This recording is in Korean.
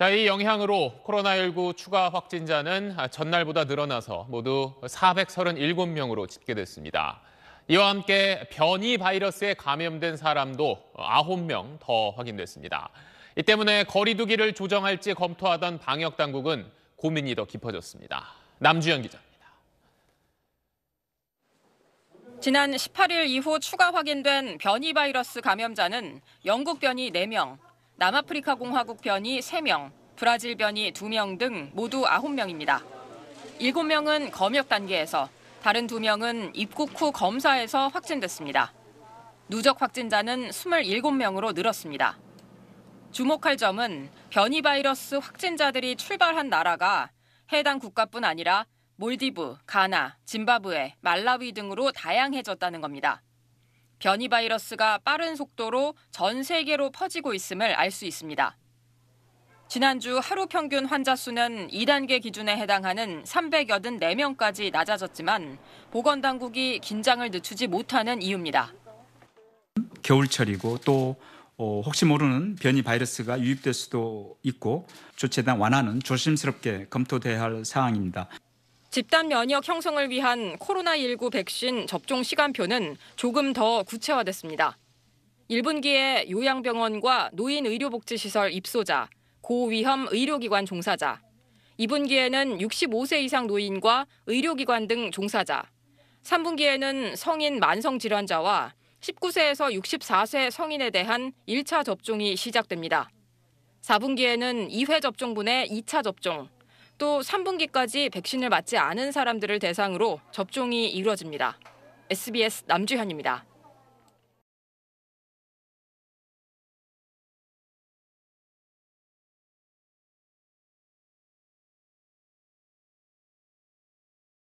자, 이 영향으로 코로나19 추가 확진자는 아, 전날보다 늘어나서 모두 437명으로 집계됐습니다. 이와 함께 변이 바이러스에 감염된 사람도 9명 더 확인됐습니다. 이 때문에 거리두기를 조정할지 검토하던 방역 당국은 고민이 더 깊어졌습니다. 남주현 기자. 입니다 지난 18일 이후 추가 확인된 변이 바이러스 감염자는 영국 변이 4명, 남아프리카 공화국 변이 3명, 브라질 변이 2명 등 모두 9명입니다. 7명은 검역 단계에서 다른 2명은 입국 후 검사에서 확진됐습니다. 누적 확진자는 27명으로 늘었습니다. 주목할 점은 변이 바이러스 확진자들이 출발한 나라가 해당 국가뿐 아니라 몰디브, 가나, 짐바브웨, 말라위 등으로 다양해졌다는 겁니다. 변이 바이러스가 빠른 속도로 전 세계로 퍼지고 있음을 알 수 있습니다. 지난주 하루 평균 환자 수는 2단계 기준에 해당하는 384명까지 낮아졌지만 보건당국이 긴장을 늦추지 못하는 이유입니다. 겨울철이고 또 어, 혹시 모르는 변이 바이러스가 유입될 수도 있고 조치에 대한 완화는 조심스럽게 검토돼야 할 사항입니다. 집단 면역 형성을 위한 코로나19 백신 접종 시간표는 조금 더 구체화됐습니다. 1분기에 요양병원과 노인의료복지시설 입소자, 고위험 의료기관 종사자, 2분기에는 65세 이상 노인과 의료기관 등 종사자, 3분기에는 성인 만성질환자와 19세에서 64세 성인에 대한 1차 접종이 시작됩니다. 4분기에는 2회 접종분의 2차 접종, 또 3분기까지 백신을 맞지 않은 사람들을 대상으로 접종이 이루어집니다. SBS 남주현입니다.